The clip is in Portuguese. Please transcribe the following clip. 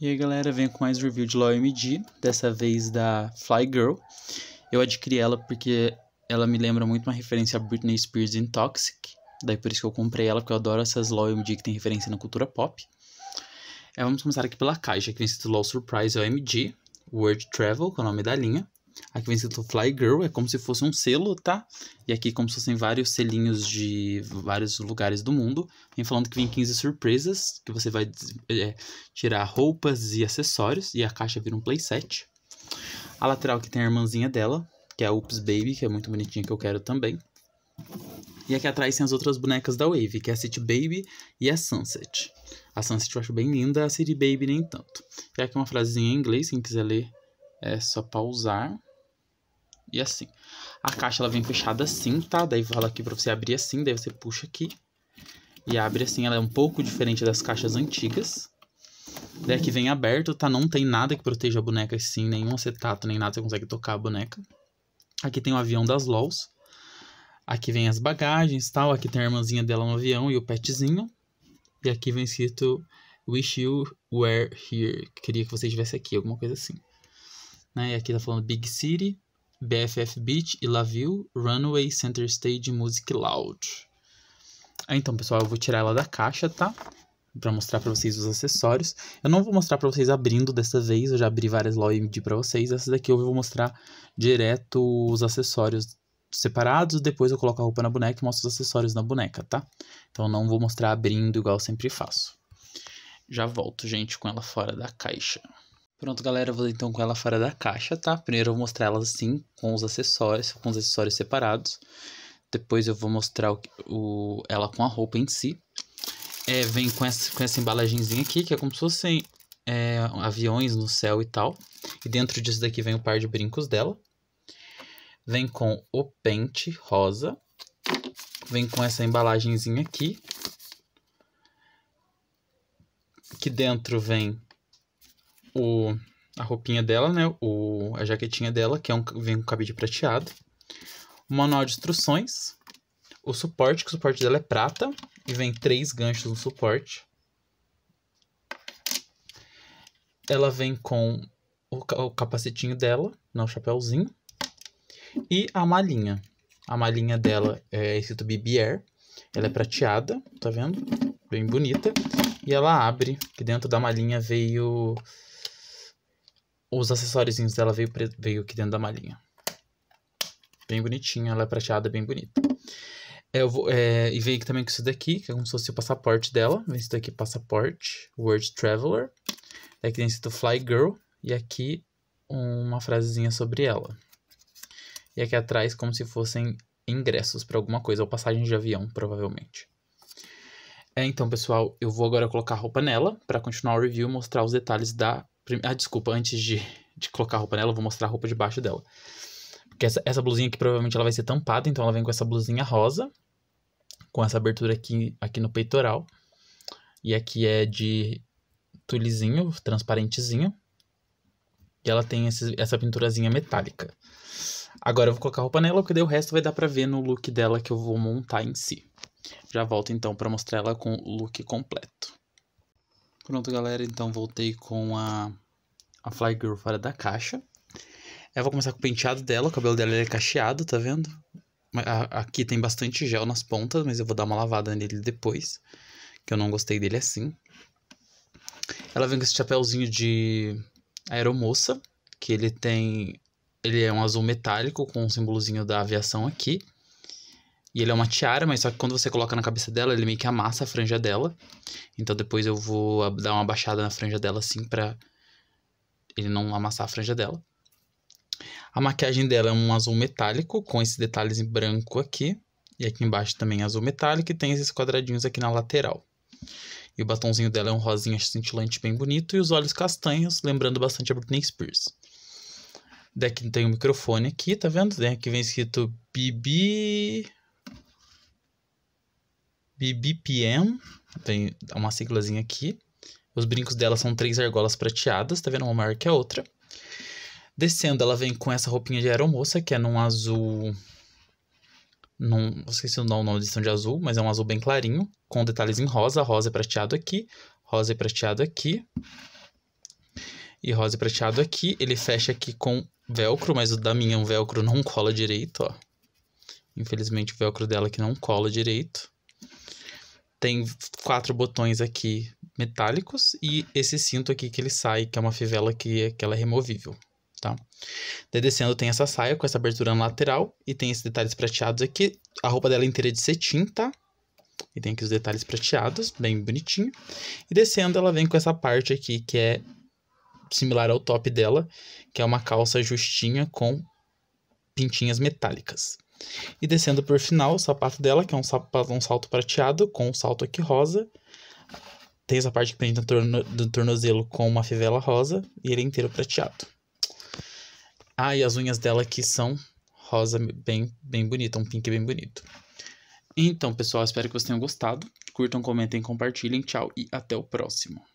E aí galera, venho com mais review de LOL MD, dessa vez da Fly Girl. Eu adquiri ela porque ela me lembra muito uma referência a Britney Spears em Toxic. Daí por isso que eu comprei ela, porque eu adoro essas LOL MD que tem referência na cultura pop. É, vamos começar aqui pela caixa, que vem escrito "Low Surprise é OMG, World Travel, que é o nome da linha. Aqui vem escrito Fly Girl, é como se fosse um selo, tá? E aqui como se fossem vários selinhos de vários lugares do mundo. Vem falando que vem 15 surpresas, que você vai é, tirar roupas e acessórios, e a caixa vira um playset. A lateral que tem a irmãzinha dela, que é a Oops Baby, que é muito bonitinha, que eu quero também. E aqui atrás tem as outras bonecas da Wave, que é a City Baby e a Sunset. A Sunset eu acho bem linda, a City Baby nem tanto. E aqui uma frasezinha em inglês, quem quiser ler é só pausar. E assim. A caixa ela vem fechada assim, tá? Daí fala aqui pra você abrir assim, daí você puxa aqui. E abre assim, ela é um pouco diferente das caixas antigas. Daí aqui vem aberto, tá? Não tem nada que proteja a boneca assim, nenhum acetato, nem nada, você consegue tocar a boneca. Aqui tem o avião das LOLs. Aqui vem as bagagens tal. Aqui tem a irmãzinha dela no avião e o petzinho. E aqui vem escrito Wish you were here. Queria que você estivesse aqui, alguma coisa assim. Né? E aqui tá falando Big City, BFF Beach e Laville, Runway, Center Stage, Music Loud. Ah, então, pessoal, eu vou tirar ela da caixa, tá? Pra mostrar pra vocês os acessórios. Eu não vou mostrar pra vocês abrindo dessa vez, eu já abri várias lojas e medi pra vocês. Essa daqui eu vou mostrar direto os acessórios separados, depois eu coloco a roupa na boneca e mostro os acessórios na boneca, tá? Então não vou mostrar abrindo igual sempre faço. Já volto, gente, com ela fora da caixa. Pronto, galera, eu vou então com ela fora da caixa, tá? Primeiro eu vou mostrar ela assim, com os acessórios, com os acessórios separados. Depois eu vou mostrar o, o ela com a roupa em si. É, vem com essa, com essa embalagenzinha aqui, que é como se fossem é, aviões no céu e tal. E dentro disso daqui vem o um par de brincos dela. Vem com o pente rosa. Vem com essa embalagenzinha aqui. Que dentro vem o, a roupinha dela, né? O, a jaquetinha dela, que é um, vem com cabide prateado. O manual de instruções. O suporte, que o suporte dela é prata. E vem três ganchos no suporte. Ela vem com o, o capacetinho dela, não o chapéuzinho. E a malinha. A malinha dela é escrito BB Air. Ela é prateada, tá vendo? Bem bonita. E ela abre, que dentro da malinha veio os acessórios dela veio, veio aqui dentro da malinha. Bem bonitinha, ela é prateada, bem bonita. eu vou, é, e veio também com isso daqui, que é como se fosse o passaporte dela. Vem isso daqui, passaporte, World Traveler. Aqui é tem escrito Fly Girl. E aqui uma frasezinha sobre ela. E aqui atrás, como se fossem ingressos para alguma coisa, ou passagem de avião, provavelmente. É, então, pessoal, eu vou agora colocar a roupa nela para continuar o review mostrar os detalhes da ah, desculpa, antes de, de colocar a roupa nela, eu vou mostrar a roupa debaixo dela. Porque essa, essa blusinha aqui provavelmente ela vai ser tampada, então ela vem com essa blusinha rosa, com essa abertura aqui, aqui no peitoral. E aqui é de tulizinho, transparentezinho. E ela tem esse, essa pinturazinha metálica. Agora eu vou colocar a roupa nela, porque daí o resto vai dar pra ver no look dela que eu vou montar em si. Já volto então para mostrar ela com o look completo. Pronto, galera, então voltei com a, a Fly Girl fora da caixa. Eu vou começar com o penteado dela, o cabelo dela é cacheado, tá vendo? Aqui tem bastante gel nas pontas, mas eu vou dar uma lavada nele depois, que eu não gostei dele assim. Ela vem com esse chapéuzinho de aeromoça, que ele tem... Ele é um azul metálico com o um símbolozinho da aviação aqui. E ele é uma tiara, mas só que quando você coloca na cabeça dela, ele meio que amassa a franja dela. Então depois eu vou dar uma baixada na franja dela assim pra ele não amassar a franja dela. A maquiagem dela é um azul metálico com esses detalhes em branco aqui. E aqui embaixo também é azul metálico e tem esses quadradinhos aqui na lateral. E o batonzinho dela é um rosinha cintilante bem bonito e os olhos castanhos, lembrando bastante a Britney Spears. Daqui tem um microfone aqui, tá vendo? Aqui vem escrito Bibi BBPM, tem uma siglazinha aqui. Os brincos dela são três argolas prateadas, tá vendo? Uma maior que a outra. Descendo, ela vem com essa roupinha de aeromoça, que é num azul... Num, esqueci o nome da de azul, mas é um azul bem clarinho, com detalhes em rosa. Rosa é prateado aqui, rosa é prateado aqui. E rosa é prateado aqui. Ele fecha aqui com velcro, mas o da minha, um velcro não cola direito, ó. Infelizmente, o velcro dela aqui não cola direito tem quatro botões aqui metálicos e esse cinto aqui que ele sai, que é uma fivela que, que ela é removível, tá? Daí descendo tem essa saia com essa abertura na lateral e tem esses detalhes prateados aqui. A roupa dela inteira é de cetim, tá? E tem aqui os detalhes prateados, bem bonitinho. E descendo ela vem com essa parte aqui que é similar ao top dela, que é uma calça justinha com pintinhas metálicas. E descendo por final, o sapato dela, que é um, sapato, um salto prateado, com um salto aqui rosa. Tem essa parte que prende do, torno, do tornozelo com uma fivela rosa, e ele é inteiro prateado. Ah, e as unhas dela aqui são rosa bem, bem bonita, um pink bem bonito. Então, pessoal, espero que vocês tenham gostado. Curtam, comentem, compartilhem. Tchau e até o próximo.